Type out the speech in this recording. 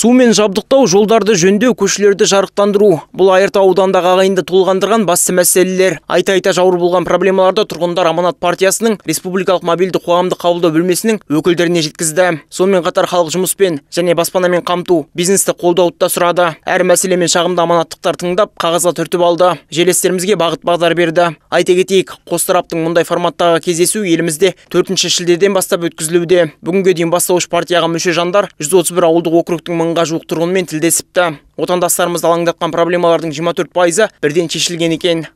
сумен жабдықтау жолдарды жөндеу көшелерді жарықтандыру бұл айыртау ауданындағы ағайынды толғандырған басты мәселелер айта айта жауыр болған проблемаларды тұрғындар аманат партиясының республикалық мобильді қоғамдық қабылдау бөлмесінің өкілдеріне жеткізді сонымен қатар халық жұмыспен және баспанамен қамту бизнесті қолдауды да сұрады әр мәселемен мен шағымды аманаттықтар тыңдап қағазға түртіп алды жерлестерімізге бағыт бағдар берді айта кетейік қос тараптың мұндай форматтағы кездесу елімізде төртінші шілдеден бастап өткізілуде бүгінге дейін бастауыш партияға мүше жандар 131 ауылдық округтің мыңға жуық тұрғынмен тілдесіпті отандастарымызды алаңдатқан проблемалардың 24 пайызы бірден шешілген екен